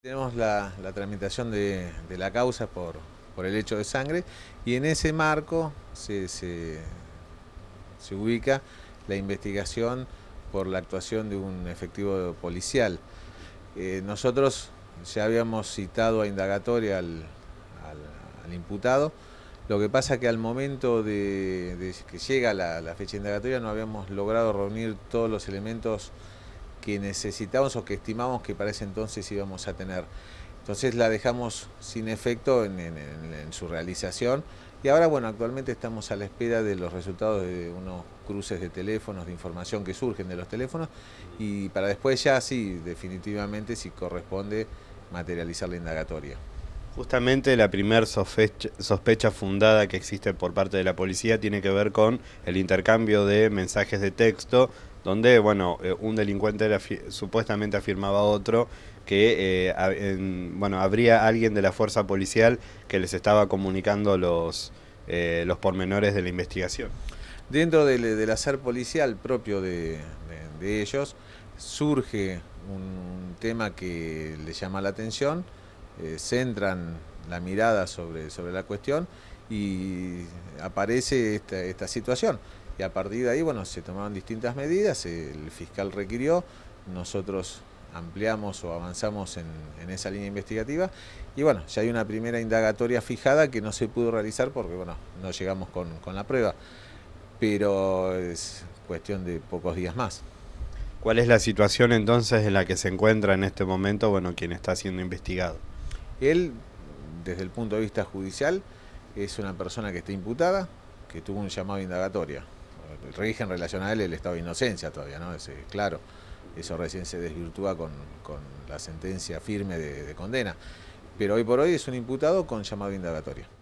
Tenemos la, tramitación de, la causa por, el hecho de sangre y en ese marco se, ubica la investigación por la actuación de un efectivo policial. Eh, nosotros ya habíamos citado a indagatoria al, imputado, lo que pasa que al momento de, que llega la, la fecha indagatoria no habíamos logrado reunir todos los elementos que necesitamos o que estimamos que para ese entonces íbamos a tener. Entonces la dejamos sin efecto en, su realización y ahora, bueno, actualmente estamos a la espera de los resultados de unos cruces de teléfonos, de información que surgen de los teléfonos y para después ya sí, definitivamente, si corresponde, materializar la indagatoria. Justamente la primer sospecha, fundada que existe por parte de la policía tiene que ver con el intercambio de mensajes de texto donde, bueno, eh, un delincuente supuestamente afirmaba a otro que, eh, habría alguien de la fuerza policial que les estaba comunicando los, eh, los pormenores de la investigación. Dentro del, hacer policial propio de, ellos, surge un tema que les llama la atención, centran la mirada sobre, sobre la cuestión y aparece esta, esta situación y a partir de ahí, bueno, se tomaron distintas medidas, el fiscal requirió, nosotros ampliamos o avanzamos en, esa línea investigativa y bueno, ya hay una primera indagatoria fijada que no se pudo realizar porque bueno, no llegamos con, la prueba, pero es cuestión de pocos días más. ¿Cuál es la situación entonces en la que se encuentra en este momento, bueno, quien está siendo investigado? Él, desde el punto de vista judicial, es una persona que está imputada, que tuvo un llamado indagatoria. El régimen relacional el estado de inocencia todavía, ¿no? Es, claro, eso recién se desvirtúa con, con la sentencia firme de, de condena. Pero hoy por hoy es un imputado con llamado indagatorio.